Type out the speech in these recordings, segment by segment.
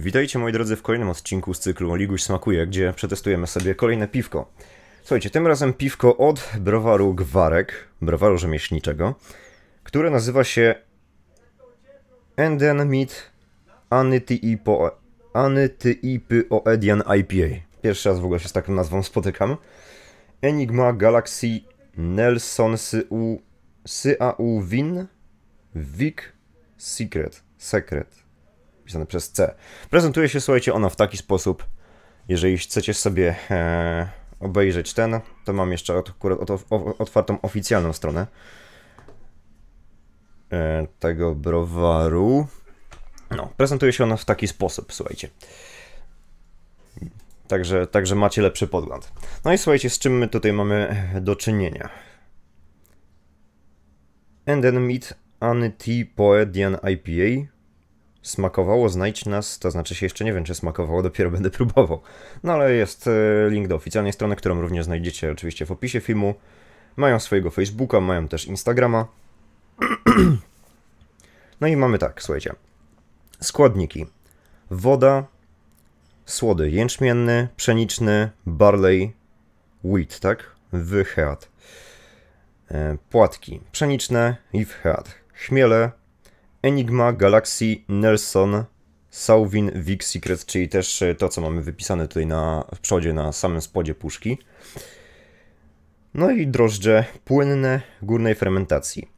Witajcie moi drodzy w kolejnym odcinku z cyklu Liguś smakuje, gdzie przetestujemy sobie kolejne piwko. Słuchajcie, tym razem piwko od browaru Gwarek, browaru rzemieślniczego, które nazywa się Enden Meat Anytyipyodian IPA. Pierwszy raz w ogóle się z taką nazwą spotykam. Enigma Galaxy Nelson Syau Win Vic Secret. Secret pisane przez C. Prezentuje się, słuchajcie, ona w taki sposób, jeżeli chcecie sobie e, obejrzeć ten, to mam jeszcze akurat otwartą oficjalną stronę e, tego browaru. No, prezentuje się ona w taki sposób, słuchajcie. Także, także macie lepszy podgląd. No i słuchajcie, z czym my tutaj mamy do czynienia. And then meet Anity Poedian IPA smakowało, znajdź nas, to znaczy się jeszcze nie wiem, czy smakowało, dopiero będę próbował. No ale jest e, link do oficjalnej strony, którą również znajdziecie oczywiście w opisie filmu. Mają swojego Facebooka, mają też Instagrama. No i mamy tak, słuchajcie. Składniki. Woda, słody jęczmienny, pszeniczny, barley, wheat, tak? Wheat, e, Płatki pszeniczne i wheat. Chmiele, Enigma Galaxy Nelson Sauvin Vic Secret, czyli też e, to, co mamy wypisane tutaj na w przodzie, na samym spodzie puszki. No i drożdże płynne górnej fermentacji.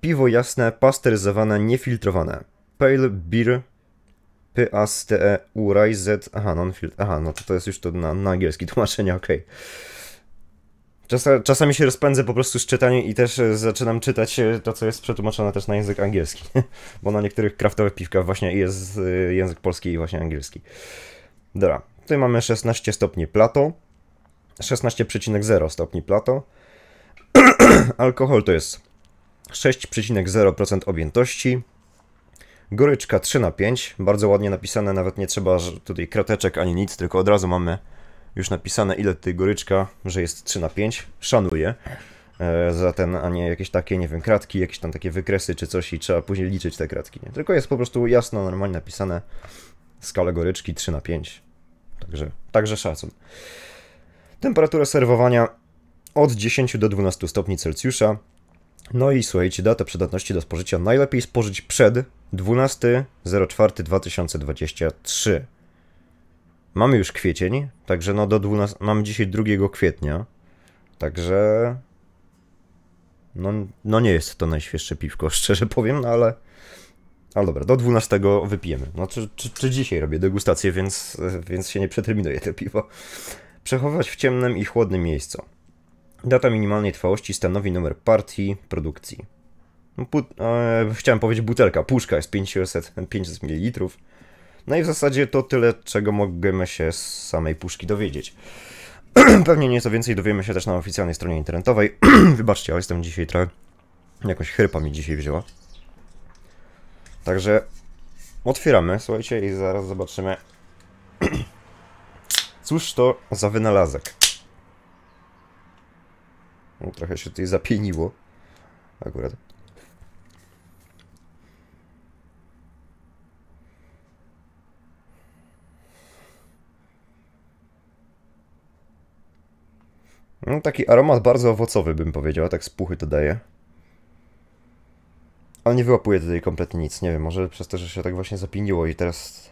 Piwo jasne, pasteryzowane, niefiltrowane. Pale Beer PASTE URIZED, Aha, non-filtr. Aha, no to, to jest już to na, na angielski tłumaczenie, Okej. Czasami, czasami się rozpędzę po prostu z czytaniem i też e, zaczynam czytać e, to, co jest przetłumaczone też na język angielski, bo na niektórych kraftowych piwkach właśnie jest e, język polski i właśnie angielski. Dobra, tutaj mamy 16 stopni plato, 16,0 stopni plato. Alkohol to jest 6,0% objętości, goryczka 3 na 5, bardzo ładnie napisane, nawet nie trzeba tutaj krateczek ani nic, tylko od razu mamy już napisane, ile ty goryczka, że jest 3 na 5. Szanuję e, za ten, a nie jakieś takie, nie wiem, kratki, jakieś tam takie wykresy czy coś i trzeba później liczyć te kratki. Nie? Tylko jest po prostu jasno, normalnie napisane skala goryczki 3 na 5. Także, także szacun. Temperatura serwowania od 10 do 12 stopni Celsjusza. No i słuchajcie, data przydatności do spożycia najlepiej spożyć przed 12.04.2023. Mamy już kwiecień, także no do 12. Mam dzisiaj 2 kwietnia. Także. No, no nie jest to najświeższe piwko, szczerze powiem, no ale. Ale dobra, do 12 wypijemy. No czy, czy, czy dzisiaj robię degustację, więc, więc się nie przeterminuje to piwo. Przechować w ciemnym i chłodnym miejscu. Data minimalnej trwałości stanowi numer partii produkcji. Put, e, chciałem powiedzieć butelka, puszka jest 500, 500 ml, no i w zasadzie to tyle, czego mogłem się z samej puszki dowiedzieć. Pewnie nieco więcej dowiemy się też na oficjalnej stronie internetowej. Wybaczcie, ale jestem dzisiaj trochę... Jakoś chrypa mi dzisiaj wzięła. Także otwieramy, słuchajcie, i zaraz zobaczymy, cóż to za wynalazek. No, trochę się tutaj zapieniło akurat. No, taki aromat bardzo owocowy bym powiedział, tak z puchy to daje. Ale nie wyłapuję tutaj kompletnie nic, nie wiem, może przez to, że się tak właśnie zapiniło i teraz...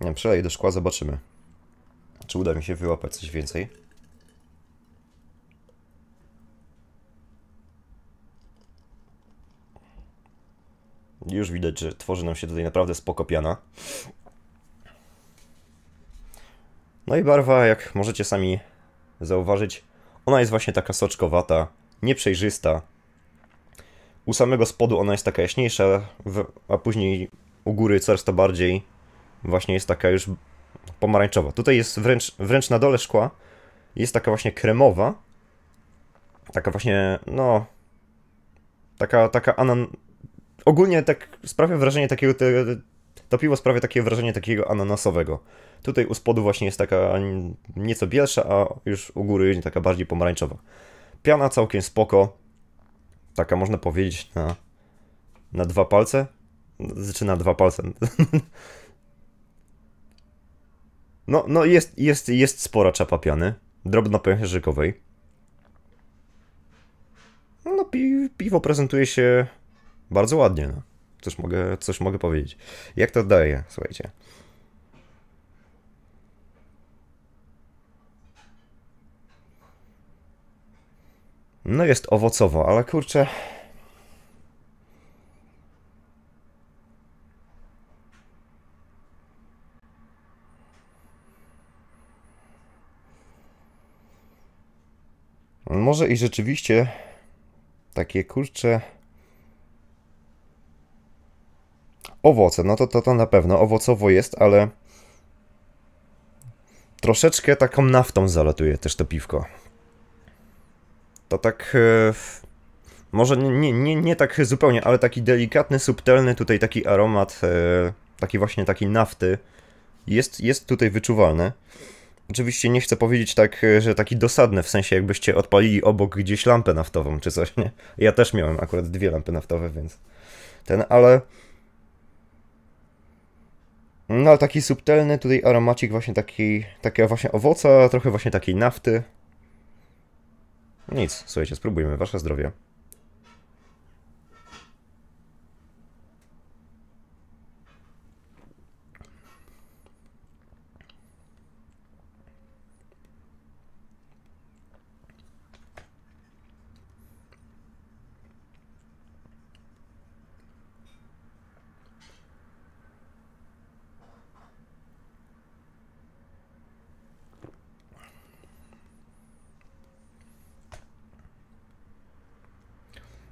Nie wiem, przeleję do szkła, zobaczymy. Czy uda mi się wyłapać coś więcej. Już widać, że tworzy nam się tutaj naprawdę spoko piana. No i barwa, jak możecie sami zauważyć, ona jest właśnie taka soczkowata, nieprzejrzysta. U samego spodu ona jest taka jaśniejsza, a później u góry coraz to bardziej właśnie jest taka już pomarańczowa. Tutaj jest wręcz, wręcz na dole szkła jest taka właśnie kremowa, taka właśnie, no, taka, taka anan... Ogólnie tak sprawia wrażenie takiego te, to piwo sprawia takie wrażenie takiego ananasowego. Tutaj u spodu właśnie jest taka nieco bielsza, a już u góry taka bardziej pomarańczowa. Piana całkiem spoko. Taka można powiedzieć na, na dwa palce. Znaczy na dwa palce. No, no jest, jest, jest spora czapa piany. Drobna pęcherzykowej. No pi, piwo prezentuje się bardzo ładnie. No coś mogę, coś mogę powiedzieć. Jak to daje, słuchajcie. No jest owocowo, ale kurczę... Może i rzeczywiście takie kurcze Owoce, no to, to to na pewno owocowo jest, ale troszeczkę taką naftą zalatuje też to piwko. To tak. E, może nie, nie, nie tak zupełnie, ale taki delikatny, subtelny tutaj taki aromat, e, taki właśnie taki nafty jest, jest tutaj wyczuwalny. Oczywiście nie chcę powiedzieć tak, e, że taki dosadny, w sensie jakbyście odpalili obok gdzieś lampę naftową czy coś, nie? Ja też miałem akurat dwie lampy naftowe, więc ten, ale no ale taki subtelny tutaj aromacik właśnie taki, takie właśnie owoca, trochę właśnie takiej nafty. Nic, słuchajcie, spróbujmy, wasze zdrowie.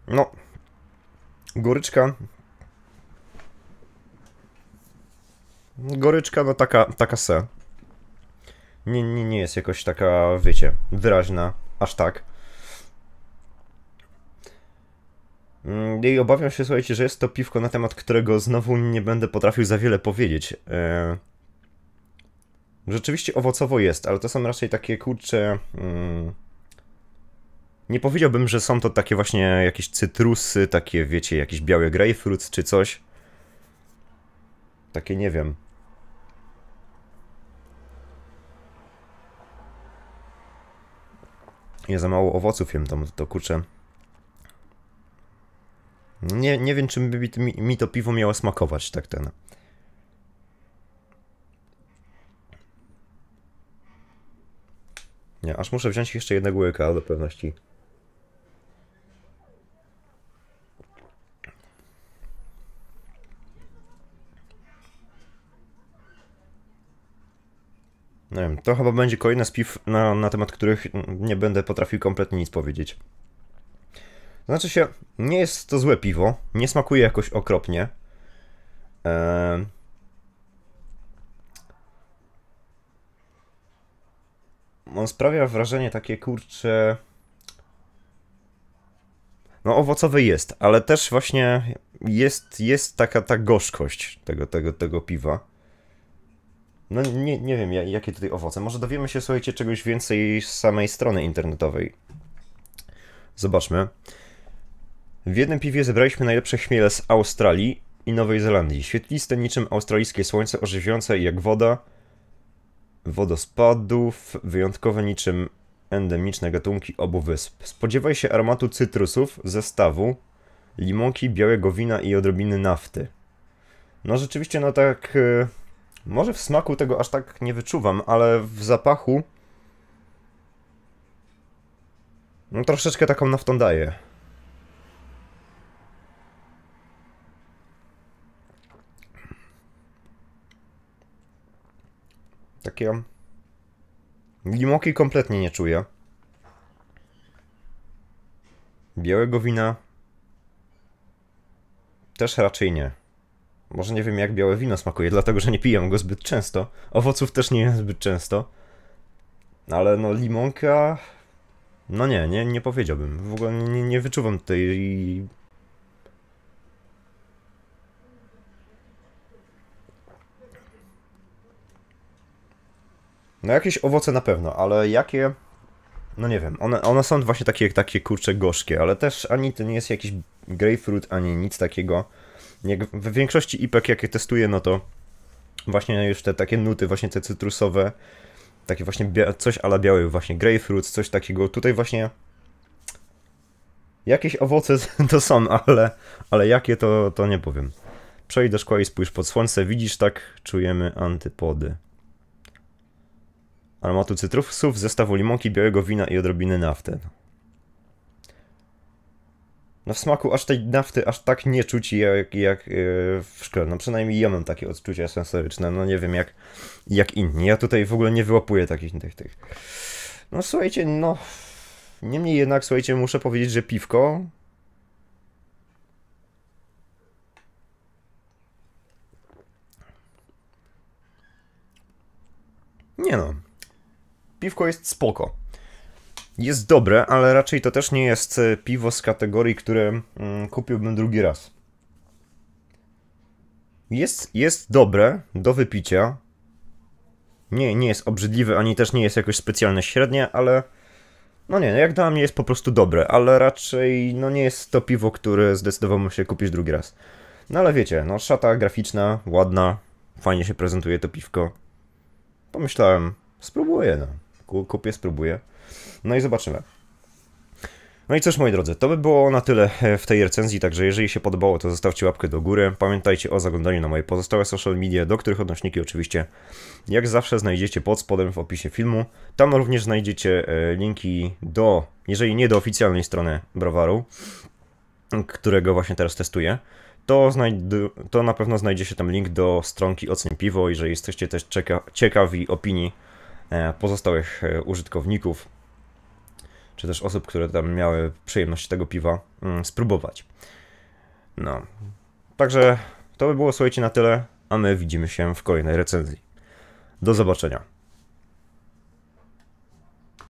No. Goryczka. Goryczka, no taka, taka se. Nie, nie, nie jest jakoś taka, wiecie, wyraźna, aż tak. Mm, I obawiam się, słuchajcie, że jest to piwko, na temat którego znowu nie będę potrafił za wiele powiedzieć. E, rzeczywiście owocowo jest, ale to są raczej takie kurcze. Mm, nie powiedziałbym, że są to takie właśnie jakieś cytrusy, takie wiecie, jakieś białe grapefruit czy coś. Takie nie wiem. Ja za mało owoców jem tam, to kurczę. Nie, nie wiem, czym by mi, mi to piwo miało smakować, tak ten. Nie, aż muszę wziąć jeszcze jednego łyka do pewności. Nie wiem, to chyba będzie kolejne z piw, na, na temat których nie będę potrafił kompletnie nic powiedzieć. Znaczy się, nie jest to złe piwo, nie smakuje jakoś okropnie. Eee... On sprawia wrażenie takie kurcze. No, owocowy jest, ale też właśnie jest, jest taka ta gorzkość tego, tego, tego piwa. No nie, nie wiem, jakie tutaj owoce. Może dowiemy się, słuchajcie, czegoś więcej z samej strony internetowej. Zobaczmy. W jednym piwie zebraliśmy najlepsze chmiele z Australii i Nowej Zelandii. Świetliste niczym australijskie słońce, ożywiające jak woda wodospadów, wyjątkowe niczym endemiczne gatunki obu wysp. Spodziewaj się aromatu cytrusów, zestawu, limonki, białego wina i odrobiny nafty. No rzeczywiście, no tak... Yy może w smaku tego aż tak nie wyczuwam, ale w zapachu. No troszeczkę taką naftą daje. Takie. Limoki kompletnie nie czuję. Białego wina. Też raczej nie. Może nie wiem, jak białe wino smakuje, dlatego że nie piję go zbyt często. Owoców też nie jem zbyt często. Ale no, limonka. No nie, nie, nie powiedziałbym. W ogóle nie, nie wyczuwam tej. No jakieś owoce na pewno, ale jakie. No nie wiem, one, one są właśnie takie, takie kurcze gorzkie, ale też ani to nie jest jakiś grapefruit, ani nic takiego jak w większości IPek, jakie testuję, no to właśnie już te takie nuty, właśnie te cytrusowe, takie właśnie coś ala biały, właśnie grapefruit, coś takiego. Tutaj właśnie jakieś owoce to są, ale, ale jakie to, to nie powiem. Przejdź do szkła i spójrz pod słońce, widzisz tak, czujemy antypody. Aromatu cytrusów, zestawu limonki, białego wina i odrobiny nafty. No w smaku aż tej nafty aż tak nie czuć jak, jak e, w szkle. No przynajmniej ja mam takie odczucia sensoryczne. No nie wiem jak, jak inni. Ja tutaj w ogóle nie wyłapuję takich tych, tych. No słuchajcie, no. Niemniej jednak, słuchajcie, muszę powiedzieć, że piwko Nie no. Piwko jest spoko. Jest dobre, ale raczej to też nie jest e, piwo z kategorii, które mm, kupiłbym drugi raz. Jest, jest dobre do wypicia. Nie, nie jest obrzydliwe, ani też nie jest jakoś specjalne średnie, ale... No nie, jak dla mnie jest po prostu dobre, ale raczej no nie jest to piwo, które zdecydowałbym się kupić drugi raz. No ale wiecie, no szata graficzna, ładna, fajnie się prezentuje to piwko. Pomyślałem, spróbuję no kupię, spróbuję. No i zobaczymy. No i cóż moi drodzy, to by było na tyle e, w tej recenzji, także jeżeli się podobało, to zostawcie łapkę do góry. Pamiętajcie o zaglądaniu na moje pozostałe social media, do których odnośniki oczywiście jak zawsze znajdziecie pod spodem w opisie filmu. Tam również znajdziecie e, linki do, jeżeli nie do oficjalnej strony browaru, którego właśnie teraz testuję, to, to na pewno znajdzie się tam link do stronki Ocen Piwo, jeżeli jesteście też ciekawi opinii E, pozostałych e, użytkowników, czy też osób, które tam miały przyjemność tego piwa mm, spróbować. No, także to by było, słuchajcie, na tyle, a my widzimy się w kolejnej recenzji. Do zobaczenia.